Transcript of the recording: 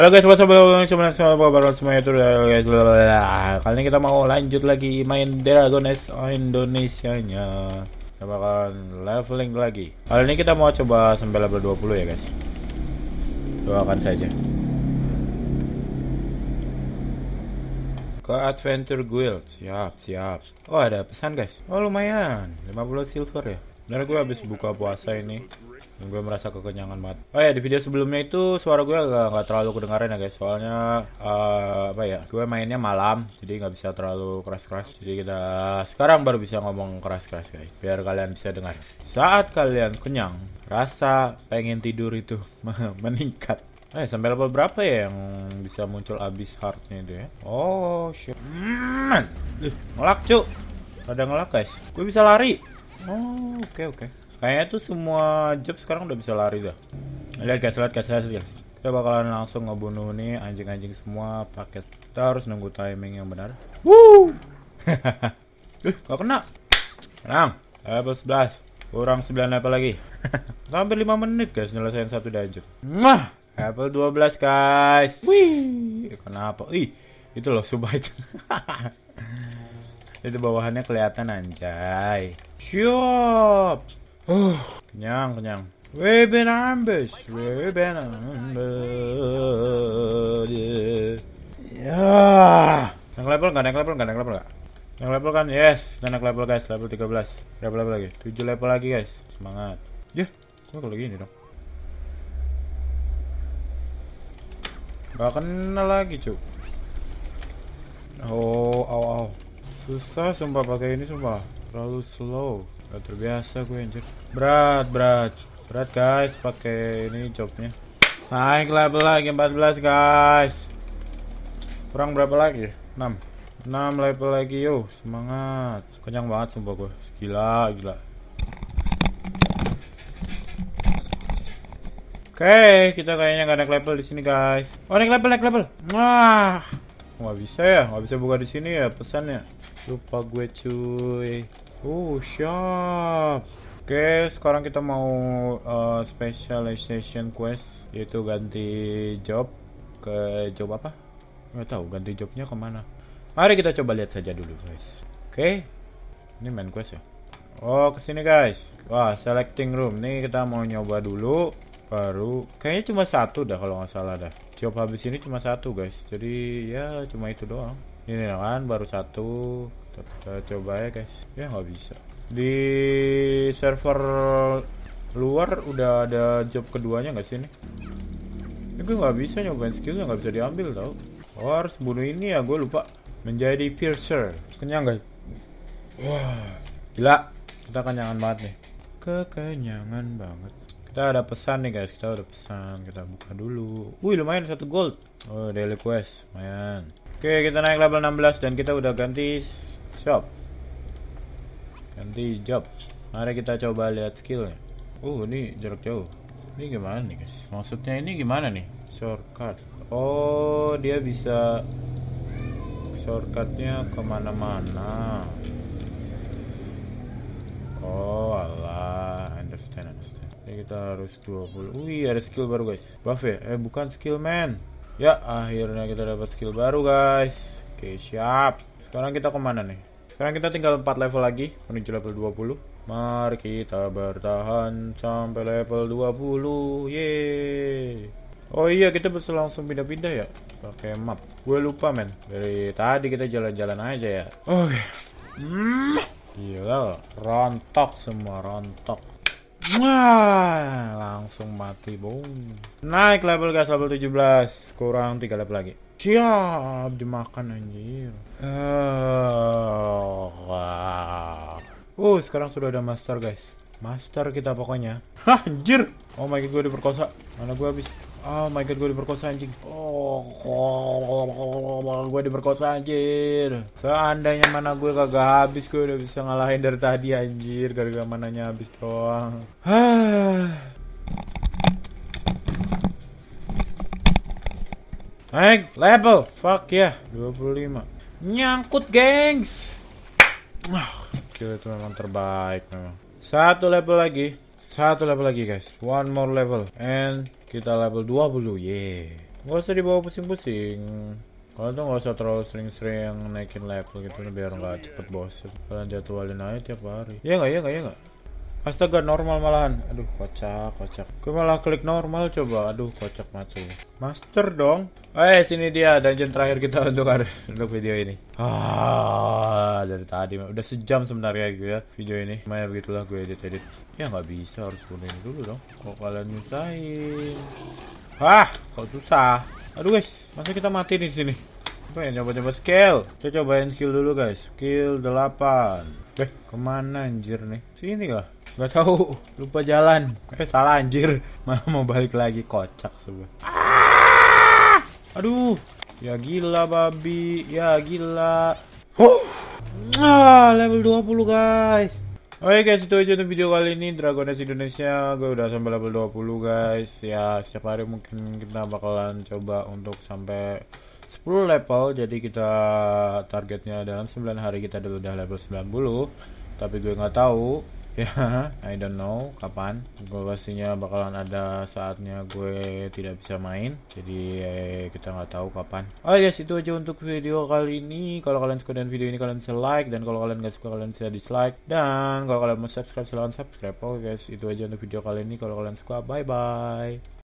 Halo guys, what's up? Halo, cuma kabar semuanya itu guys. Kali ini kita mau lanjut lagi main Dragones Indonesia nya. Kita akan leveling lagi. Kali ini kita mau coba sampai level 20 ya guys. Doakan saja. Ke Adventure Guild. Siap, siap. Oh, ada pesan guys. Oh, lumayan. 50 silver ya. Sebenernya gue habis buka puasa ini Gue merasa kekenyangan banget Oh ya di video sebelumnya itu suara gue agak gak terlalu kedengarin ya guys Soalnya uh, apa ya Gue mainnya malam Jadi gak bisa terlalu keras-keras Jadi kita sekarang baru bisa ngomong keras-keras guys Biar kalian bisa dengar Saat kalian kenyang Rasa pengen tidur itu meningkat Eh sampai level berapa ya yang bisa muncul abis heartnya itu ya Oh shit mm, Ngelak cu Ada ngelak guys Gue bisa lari Oh, oke okay, oke. Okay. Kayaknya tuh semua job sekarang udah bisa lari dah. Lihat guys, lihat guys, lihat guys. Kita bakalan langsung ngebunuh nih anjing-anjing semua Paket Kita harus nunggu timing yang benar. Wuh! uh, gak kena. 6, level 11. Kurang 9 level lagi. Hampir 5 menit guys nyelesain satu dungeon. Mah, level 12 guys. Wih, kenapa? Ih, itu loh subajang. itu bawahannya kelihatan anjay siap uh kenyang kenyang We've been ambus, we've been ambus. Ya. yang level nggak? yang level nggak? Naik level nggak? Naik level kan? Yes, Dan naik level guys. Level 13. Berapa level lagi? 7 level lagi guys. Semangat. Ya, yeah. lagi lagi ini dong. Gak kenal lagi, cuk. oh, susah sumpah pakai ini sumpah terlalu slow gak terbiasa gue anjir berat berat berat guys pakai ini jobnya naik level lagi 14 guys kurang berapa lagi 6 6 level lagi yo semangat kenyang banget sumpah gue gila gila Oke, okay, kita kayaknya gak naik level di sini guys. Oh naik level, naik level. Wah, nggak bisa ya nggak bisa buka di sini ya pesannya lupa gue cuy uh siap Oke, sekarang kita mau uh, specialization quest yaitu ganti job ke job apa? Nggak tahu ganti jobnya kemana. Mari kita coba lihat saja dulu guys. Oke, ini main quest ya. Oh kesini guys. Wah selecting room. Nih kita mau nyoba dulu. Baru kayaknya cuma satu dah kalau nggak salah dah job habis ini cuma satu guys jadi ya cuma itu doang ini kan baru satu kita, coba ya guys ya nggak bisa di server luar udah ada job keduanya nggak sih ini ini ya, gue nggak bisa nyobain skillnya nggak bisa diambil tau oh, harus bunuh ini ya gue lupa menjadi piercer kenyang guys wah gila kita kenyangan banget nih kekenyangan banget kita ada pesan nih guys kita udah pesan kita buka dulu wih lumayan satu gold oh daily quest lumayan oke kita naik level 16 dan kita udah ganti shop ganti job mari kita coba lihat skillnya oh ini jarak jauh ini gimana nih guys maksudnya ini gimana nih shortcut oh dia bisa shortcutnya kemana-mana Ini kita harus 20. Wih, iya, ada skill baru, guys. Buff ya? Eh, bukan skill, man. Ya, akhirnya kita dapat skill baru, guys. Oke, siap. Sekarang kita kemana nih? Sekarang kita tinggal 4 level lagi menuju level 20. Mari kita bertahan sampai level 20. Yeay. Oh iya, kita bisa langsung pindah-pindah ya pakai map. Gue lupa, men. Dari tadi kita jalan-jalan aja ya. Oke. Okay. Hmm. Gila, rontok semua, rontok. Wah, langsung mati, bung. Naik level guys, level 17. Kurang tiga level lagi. Siap, dimakan anjir. oh eh, wow. Uh, sekarang sudah ada master guys. Master kita pokoknya. Hah, anjir. Oh my god, gue diperkosa. Mana gue habis? Oh my god, gue diperkosa anjing. Oh, oh, oh, oh, oh gue diperkosa anjir. Seandainya mana gue kagak habis, gue udah bisa ngalahin dari tadi anjir. Gara-gara mananya habis doang. Hah. Naik level. Fuck ya. Yeah. 25. Nyangkut, gengs. Wah, itu memang terbaik memang. Satu level lagi. Satu level lagi guys. One more level. And kita level 20. Yeah. Gak usah dibawa pusing-pusing. kalau tuh gak usah terlalu sering-sering naikin level gitu biar nggak cepet bosan. Kalian jadwalin aja tiap hari. Iya nggak? Iya nggak? Iya nggak? Astaga normal malahan Aduh kocak kocak Gue malah klik normal coba Aduh kocak mati Master dong Eh sini dia dungeon terakhir kita untuk untuk video ini ah, Dari tadi udah sejam sebenarnya gue gitu ya video ini Maya begitulah gue edit edit Ya gak bisa harus kuning dulu dong Kok kalian nyusahin Hah kok susah Aduh guys masa kita mati nih sini ya, Coba ya coba-coba skill kita cobain skill dulu guys skill 8 eh kemana anjir nih sini lah Gak tahu, lupa jalan. Eh salah anjir. Malah mau balik lagi kocak semua. Ah! Aduh, ya gila babi, ya gila. Oh, ah, level 20 guys. Oke guys, itu aja untuk video kali ini Dragon Indonesia. Gue udah sampai level 20 guys. Ya, setiap hari mungkin kita bakalan coba untuk sampai 10 level. Jadi kita targetnya dalam 9 hari kita udah level 90. Tapi gue gak tahu ya I don't know kapan gue pastinya bakalan ada saatnya gue tidak bisa main jadi eh, kita nggak tahu kapan oh guys itu aja untuk video kali ini kalau kalian suka dengan video ini kalian bisa like dan kalau kalian nggak suka kalian bisa dislike dan kalau kalian mau subscribe silahkan subscribe oke oh, okay, guys itu aja untuk video kali ini kalau kalian suka bye bye